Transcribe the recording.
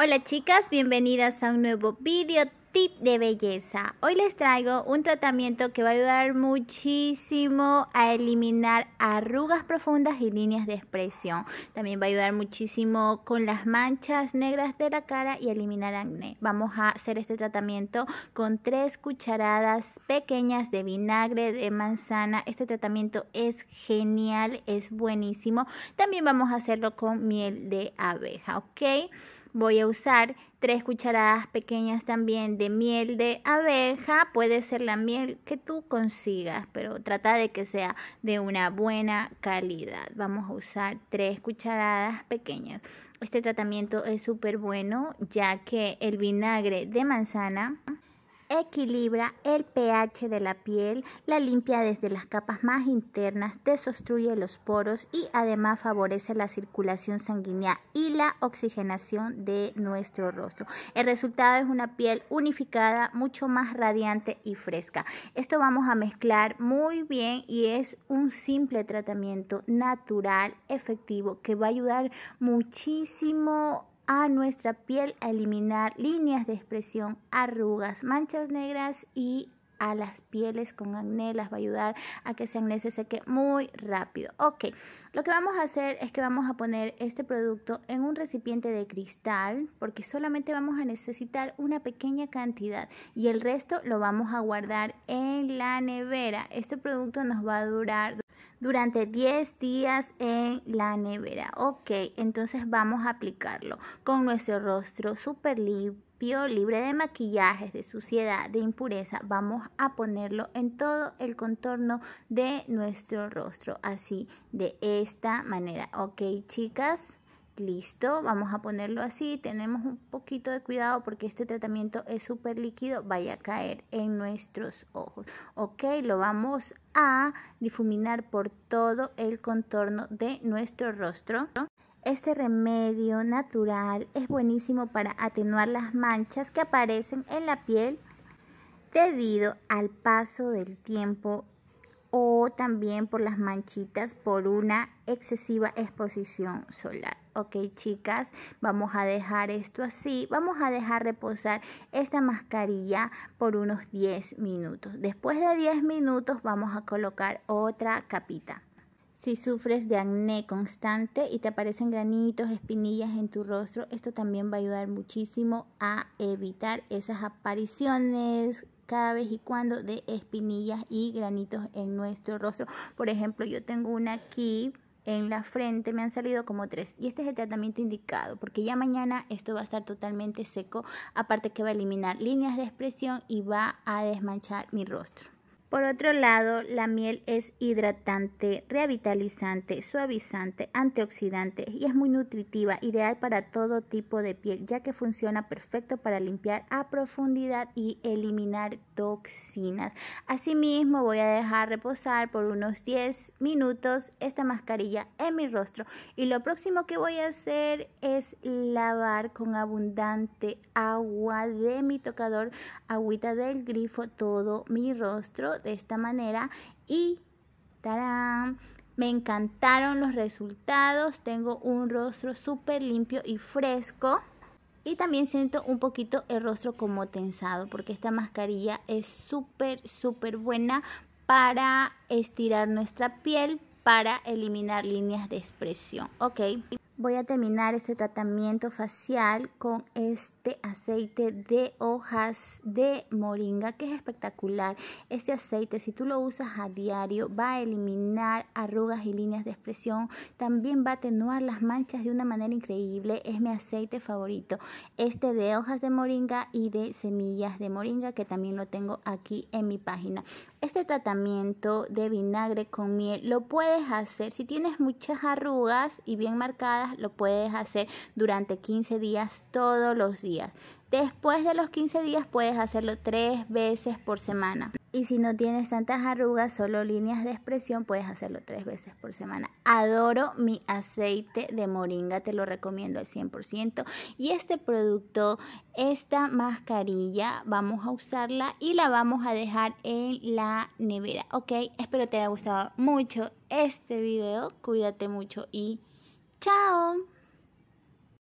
Hola chicas, bienvenidas a un nuevo video tip de belleza. Hoy les traigo un tratamiento que va a ayudar muchísimo a eliminar arrugas profundas y líneas de expresión. También va a ayudar muchísimo con las manchas negras de la cara y eliminar acné. Vamos a hacer este tratamiento con tres cucharadas pequeñas de vinagre de manzana. Este tratamiento es genial, es buenísimo. También vamos a hacerlo con miel de abeja, ¿ok? Voy a usar tres cucharadas pequeñas también de miel de abeja. Puede ser la miel que tú consigas, pero trata de que sea de una buena calidad. Vamos a usar tres cucharadas pequeñas. Este tratamiento es súper bueno ya que el vinagre de manzana equilibra el pH de la piel, la limpia desde las capas más internas, desostruye los poros y además favorece la circulación sanguínea y la oxigenación de nuestro rostro. El resultado es una piel unificada, mucho más radiante y fresca. Esto vamos a mezclar muy bien y es un simple tratamiento natural, efectivo, que va a ayudar muchísimo a nuestra piel a eliminar líneas de expresión, arrugas, manchas negras y a las pieles con acné, las va a ayudar a que ese acné se seque muy rápido. Ok, lo que vamos a hacer es que vamos a poner este producto en un recipiente de cristal porque solamente vamos a necesitar una pequeña cantidad y el resto lo vamos a guardar en la nevera. Este producto nos va a durar durante 10 días en la nevera. Ok, entonces vamos a aplicarlo con nuestro rostro súper limpio, libre de maquillajes, de suciedad, de impureza. Vamos a ponerlo en todo el contorno de nuestro rostro, así, de esta manera. Ok, chicas. Listo, vamos a ponerlo así, tenemos un poquito de cuidado porque este tratamiento es súper líquido, vaya a caer en nuestros ojos. Ok, lo vamos a difuminar por todo el contorno de nuestro rostro. Este remedio natural es buenísimo para atenuar las manchas que aparecen en la piel debido al paso del tiempo o también por las manchitas por una excesiva exposición solar. Ok chicas, vamos a dejar esto así, vamos a dejar reposar esta mascarilla por unos 10 minutos. Después de 10 minutos vamos a colocar otra capita. Si sufres de acné constante y te aparecen granitos, espinillas en tu rostro, esto también va a ayudar muchísimo a evitar esas apariciones cada vez y cuando de espinillas y granitos en nuestro rostro. Por ejemplo, yo tengo una aquí en la frente me han salido como tres y este es el tratamiento indicado porque ya mañana esto va a estar totalmente seco aparte que va a eliminar líneas de expresión y va a desmanchar mi rostro por otro lado, la miel es hidratante, revitalizante, suavizante, antioxidante y es muy nutritiva, ideal para todo tipo de piel, ya que funciona perfecto para limpiar a profundidad y eliminar toxinas. Asimismo, voy a dejar reposar por unos 10 minutos esta mascarilla en mi rostro y lo próximo que voy a hacer es lavar con abundante agua de mi tocador, agüita del grifo, todo mi rostro de esta manera y ¡tarán! Me encantaron los resultados, tengo un rostro súper limpio y fresco. Y también siento un poquito el rostro como tensado porque esta mascarilla es súper, súper buena para estirar nuestra piel, para eliminar líneas de expresión. Ok voy a terminar este tratamiento facial con este aceite de hojas de moringa que es espectacular. Este aceite si tú lo usas a diario va a eliminar arrugas y líneas de expresión, también va a atenuar las manchas de una manera increíble. Es mi aceite favorito, este de hojas de moringa y de semillas de moringa que también lo tengo aquí en mi página. Este tratamiento de vinagre con miel lo puedes hacer si tienes muchas arrugas y bien marcadas lo puedes hacer durante 15 días todos los días. Después de los 15 días puedes hacerlo tres veces por semana. Y si no tienes tantas arrugas, solo líneas de expresión, puedes hacerlo tres veces por semana. Adoro mi aceite de moringa, te lo recomiendo al 100%. Y este producto, esta mascarilla, vamos a usarla y la vamos a dejar en la nevera. Ok, espero te haya gustado mucho este video. Cuídate mucho y... ¡Chao!